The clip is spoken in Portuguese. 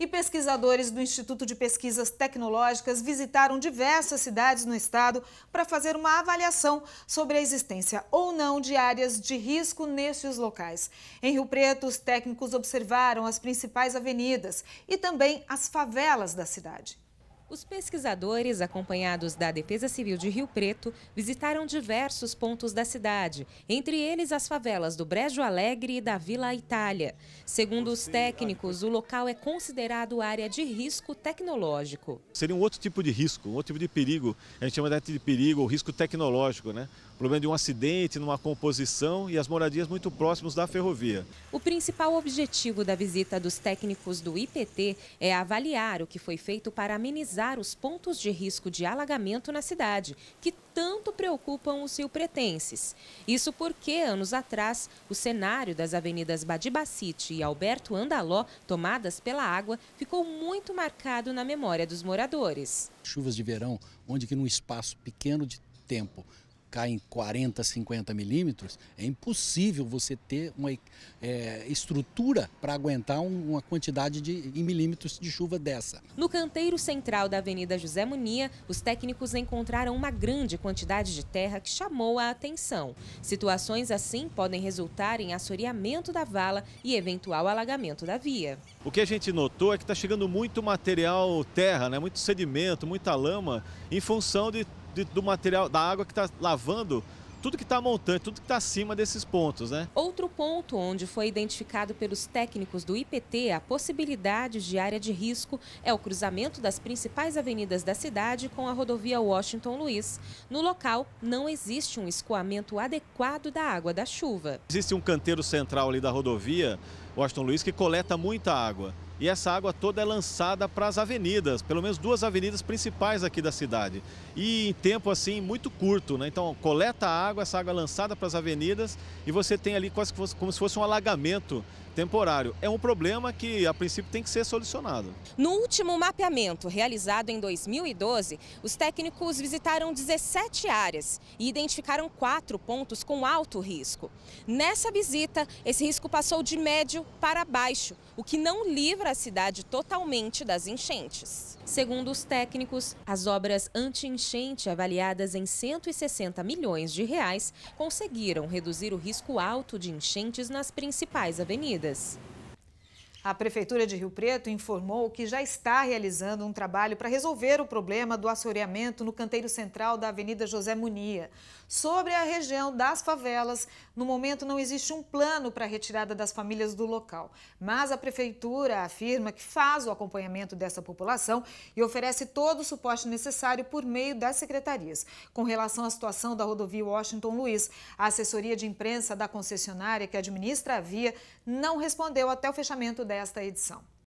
e pesquisadores do Instituto de Pesquisas Tecnológicas visitaram diversas cidades no estado para fazer uma avaliação sobre a existência ou não de áreas de risco nesses locais. Em Rio Preto, os técnicos observaram as principais avenidas e também as favelas da cidade. Os pesquisadores, acompanhados da Defesa Civil de Rio Preto, visitaram diversos pontos da cidade, entre eles as favelas do Brejo Alegre e da Vila Itália. Segundo os técnicos, o local é considerado área de risco tecnológico. Seria um outro tipo de risco, um outro tipo de perigo. A gente chama de perigo, ou risco tecnológico, né? O problema de um acidente numa composição e as moradias muito próximas da ferrovia. O principal objetivo da visita dos técnicos do IPT é avaliar o que foi feito para amenizar os pontos de risco de alagamento na cidade, que tanto preocupam os riopretenses. Isso porque, anos atrás, o cenário das avenidas Badibacite e Alberto Andaló, tomadas pela água, ficou muito marcado na memória dos moradores. Chuvas de verão, onde que num espaço pequeno de tempo cai em 40, 50 milímetros, é impossível você ter uma é, estrutura para aguentar uma quantidade de, em milímetros de chuva dessa. No canteiro central da Avenida José Munia, os técnicos encontraram uma grande quantidade de terra que chamou a atenção. Situações assim podem resultar em assoreamento da vala e eventual alagamento da via. O que a gente notou é que está chegando muito material terra, né? muito sedimento, muita lama, em função de de, do material, da água que está lavando tudo que está montante, tudo que está acima desses pontos, né? Outro ponto onde foi identificado pelos técnicos do IPT a possibilidade de área de risco é o cruzamento das principais avenidas da cidade com a rodovia Washington Luiz. No local, não existe um escoamento adequado da água da chuva. Existe um canteiro central ali da rodovia Washington Luiz que coleta muita água e essa água toda é lançada para as avenidas, pelo menos duas avenidas principais aqui da cidade. E em tempo assim muito curto, né? Então coleta a água, essa água é lançada para as avenidas e você tem ali quase fosse, como se fosse um alagamento temporário. É um problema que a princípio tem que ser solucionado. No último mapeamento realizado em 2012, os técnicos visitaram 17 áreas e identificaram quatro pontos com alto risco. Nessa visita, esse risco passou de médio para baixo, o que não livra a cidade totalmente das enchentes. Segundo os técnicos, as obras anti-enchente avaliadas em 160 milhões de reais conseguiram reduzir o risco alto de enchentes nas principais avenidas. A Prefeitura de Rio Preto informou que já está realizando um trabalho para resolver o problema do assoreamento no canteiro central da Avenida José Munia. Sobre a região das favelas, no momento não existe um plano para a retirada das famílias do local, mas a Prefeitura afirma que faz o acompanhamento dessa população e oferece todo o suporte necessário por meio das secretarias. Com relação à situação da rodovia Washington Luiz, a assessoria de imprensa da concessionária que administra a via não respondeu até o fechamento desta edição.